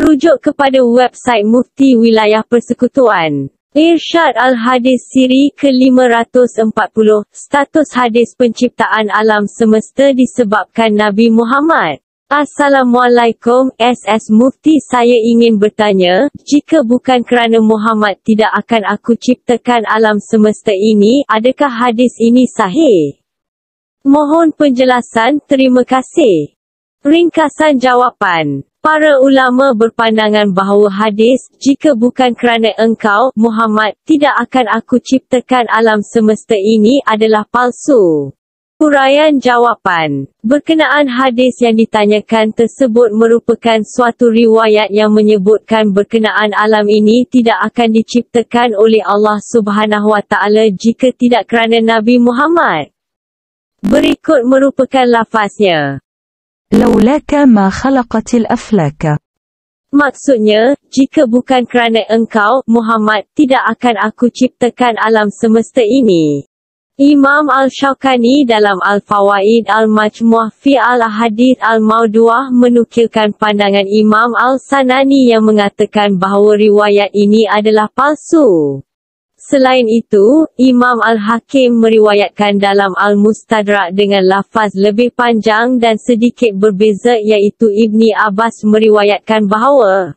merujuk kepada website Mufti Wilayah Persekutuan. Irsyad Al-Hadis Siri ke-540, status hadis penciptaan alam semesta disebabkan Nabi Muhammad. Assalamualaikum, SS Mufti saya ingin bertanya, jika bukan kerana Muhammad tidak akan aku ciptakan alam semesta ini, adakah hadis ini sahih? Mohon penjelasan, terima kasih. Ringkasan jawapan Para ulama berpandangan bahawa hadis, jika bukan kerana engkau, Muhammad, tidak akan aku ciptakan alam semesta ini adalah palsu. Kurayan jawapan Berkenaan hadis yang ditanyakan tersebut merupakan suatu riwayat yang menyebutkan berkenaan alam ini tidak akan diciptakan oleh Allah SWT jika tidak kerana Nabi Muhammad. Berikut merupakan lafaznya. Laulaka ma khalaqatil aflaka. Maksudnya, jika bukan kerana engkau, Muhammad, tidak akan aku ciptakan alam semesta ini. Imam Al-Shawqani dalam Al-Fawaid Al-Majmuah fi Al-Hadith al mauduah menukilkan pandangan Imam Al-Sanani yang mengatakan bahawa riwayat ini adalah palsu. Selain itu, Imam Al-Hakim meriwayatkan dalam Al-Mustadrak dengan lafaz lebih panjang dan sedikit berbeza iaitu Ibni Abbas meriwayatkan bahawa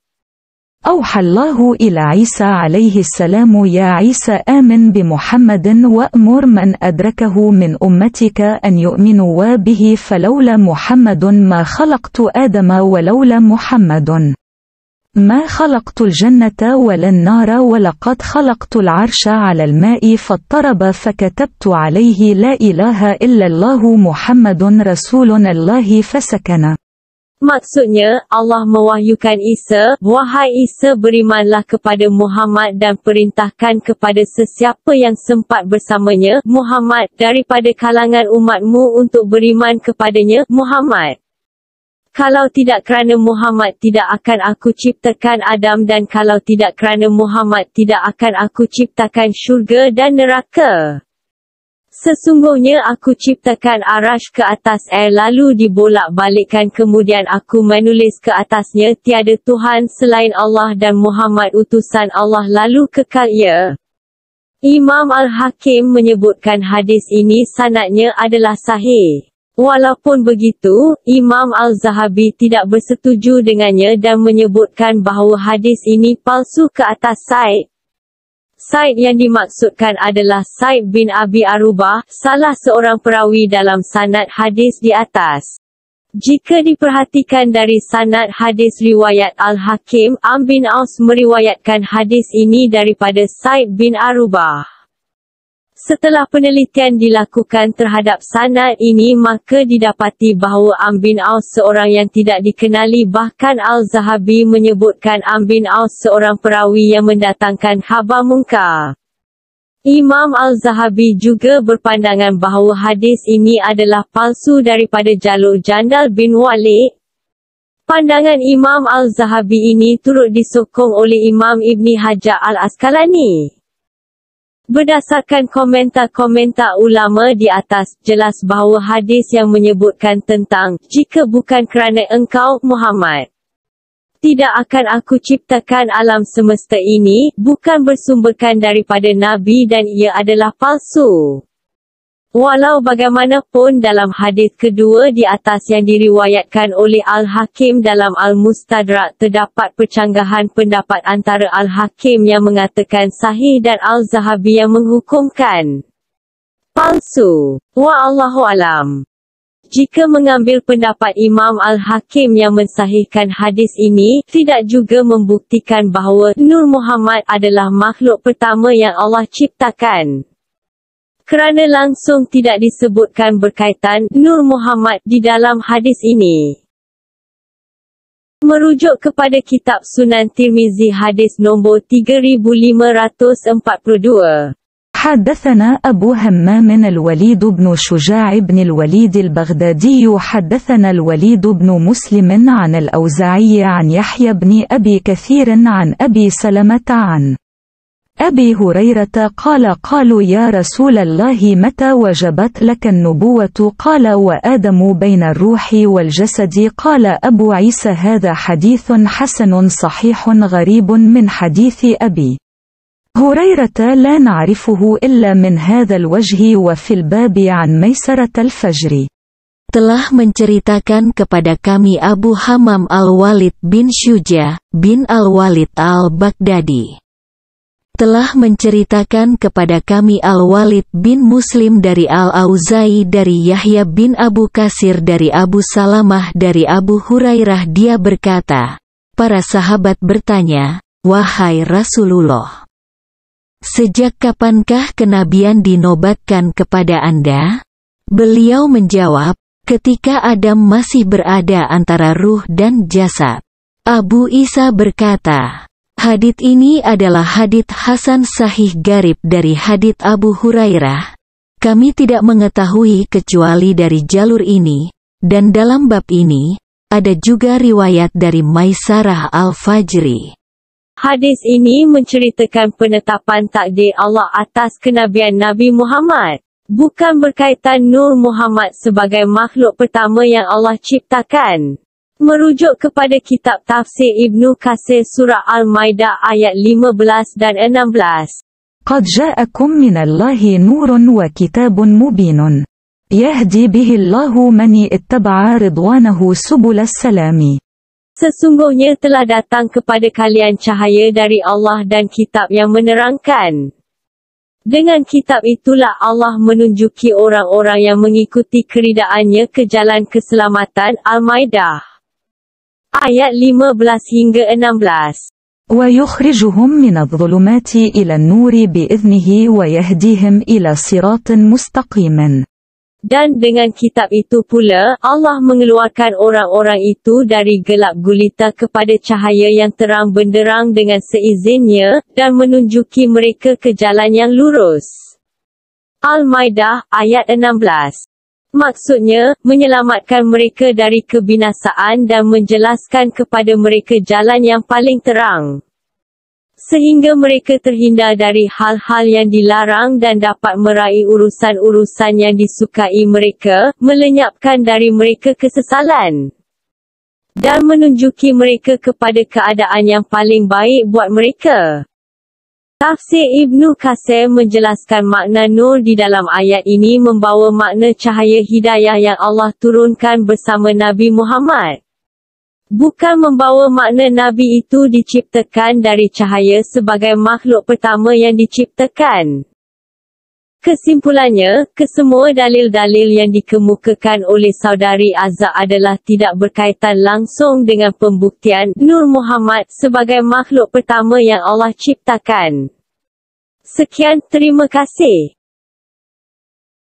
أوحى الله إلى عيسى عليه السلام يا عيسى آمن بمحمد وأمر من أدركه من أمتك أن يؤمنوا به فلولا محمد ما خلقت آدم ولولا محمد ما خلقت الجنة ولا النار ولقد خلقت العرش على الماء فاضطرب فكتبت عليه لا إله إلا الله محمد رسول الله فسكن. Maksudnya, Allah mewahyukan Isa, Wahai Isa berimanlah kepada Muhammad dan perintahkan kepada sesiapa yang sempat bersamanya, Muhammad, daripada kalangan umatmu untuk beriman kepadanya, Muhammad. Kalau tidak kerana Muhammad tidak akan aku ciptakan Adam dan kalau tidak kerana Muhammad tidak akan aku ciptakan syurga dan neraka. Sesungguhnya aku ciptakan arash ke atas air lalu dibolak-balikkan kemudian aku menulis ke atasnya tiada Tuhan selain Allah dan Muhammad utusan Allah lalu kekal ia. Imam Al-Hakim menyebutkan hadis ini sanatnya adalah sahih. Walaupun begitu, Imam Al-Zahabi tidak bersetuju dengannya dan menyebutkan bahawa hadis ini palsu ke atas Said. Said yang dimaksudkan adalah Said bin Abi Arubah, salah seorang perawi dalam sanad hadis di atas. Jika diperhatikan dari sanad hadis riwayat Al-Hakim, Am bin Aus meriwayatkan hadis ini daripada Said bin Arubah. Setelah penelitian dilakukan terhadap sanad ini maka didapati bahawa Ambin Aus seorang yang tidak dikenali bahkan Al-Zahabi menyebutkan Ambin Aus seorang perawi yang mendatangkan khabar mungkar. Imam Al-Zahabi juga berpandangan bahawa hadis ini adalah palsu daripada jalur Jandal bin Walid. Pandangan Imam Al-Zahabi ini turut disokong oleh Imam Ibni Hajar Al-Asqalani. Berdasarkan komentar-komentar ulama di atas, jelas bahawa hadis yang menyebutkan tentang, jika bukan kerana engkau, Muhammad, tidak akan aku ciptakan alam semesta ini, bukan bersumberkan daripada Nabi dan ia adalah palsu. Walau bagaimanapun dalam hadis kedua di atas yang diriwayatkan oleh Al-Hakim dalam Al-Mustadrak terdapat percanggahan pendapat antara Al-Hakim yang mengatakan sahih dan Al-Zahabi yang menghukumkan palsu. Wa'allahu alam. Jika mengambil pendapat Imam Al-Hakim yang mensahihkan hadis ini, tidak juga membuktikan bahawa Nur Muhammad adalah makhluk pertama yang Allah ciptakan kerana langsung tidak disebutkan berkaitan Nur Muhammad di dalam hadis ini. Merujuk kepada kitab Sunan Tirmizi hadis nombor 3542. حدثنا أبو همام الوليد بن شجاع بن الوليد البغدادي حدثنا الوليد بن مسلم عن الأوزعي عن يحيى بن أبي كثير عن أبي سلمة عن أبي هريرة قال قالوا يا رسول الله متى وجبت لك النبوة قال وآدم بين الروح والجسد قال أبو عيسى هذا حديث حسن صحيح غريب من حديث أبي هريرة لا نعرفه إلا من هذا الوجه وفي الباب عن ميسرة الفجر telah menceritakan kepada kami Abu Hamam al-Walid bin Syuja bin al-Walid al-Baghdadi telah menceritakan kepada kami Al-Walid bin Muslim dari Al-Auzai dari Yahya bin Abu Kasir dari Abu Salamah dari Abu Hurairah dia berkata, para sahabat bertanya, Wahai Rasulullah, sejak kapankah kenabian dinobatkan kepada Anda? Beliau menjawab, ketika Adam masih berada antara ruh dan jasad. Abu Isa berkata, Hadit ini adalah hadit Hasan Sahih Garib dari hadit Abu Hurairah. Kami tidak mengetahui kecuali dari jalur ini, dan dalam bab ini, ada juga riwayat dari Maisarah Al-Fajri. Hadis ini menceritakan penetapan takdir Allah atas kenabian Nabi Muhammad. Bukan berkaitan Nur Muhammad sebagai makhluk pertama yang Allah ciptakan. Merujuk kepada kitab tafsir Ibn Qasir surah Al-Maidah ayat 15 dan 16. Qad ja'akum min Allahi nurun wa kitabun mubinun. Yahdi bihi Allahu man ittaba'a ridwanahu subul salam Sesungguhnya telah datang kepada kalian cahaya dari Allah dan kitab yang menerangkan. Dengan kitab itulah Allah menunjuki orang-orang yang mengikuti keridaannya ke jalan keselamatan Al-Maidah ayat 15 hingga 16. ويخرجهم من الظلمات إلى النور بإذنه ويهديهم إلى صراط مستقيم. dan dengan kitab itu pula Allah mengeluarkan orang-orang itu dari gelap gulita kepada cahaya yang terang benderang dengan seizinnya dan menunjuki mereka ke jalan yang lurus. Al-Maidah ayat 16. Maksudnya, menyelamatkan mereka dari kebinasaan dan menjelaskan kepada mereka jalan yang paling terang. Sehingga mereka terhindar dari hal-hal yang dilarang dan dapat meraih urusan-urusan yang disukai mereka, melenyapkan dari mereka kesesalan. Dan menunjuki mereka kepada keadaan yang paling baik buat mereka. Tafsir Ibnu Qasir menjelaskan makna nur di dalam ayat ini membawa makna cahaya hidayah yang Allah turunkan bersama Nabi Muhammad. Bukan membawa makna Nabi itu diciptakan dari cahaya sebagai makhluk pertama yang diciptakan. Kesimpulannya, kesemua dalil-dalil yang dikemukakan oleh saudari Azhar adalah tidak berkaitan langsung dengan pembuktian Nur Muhammad sebagai makhluk pertama yang Allah ciptakan. Sekian terima kasih.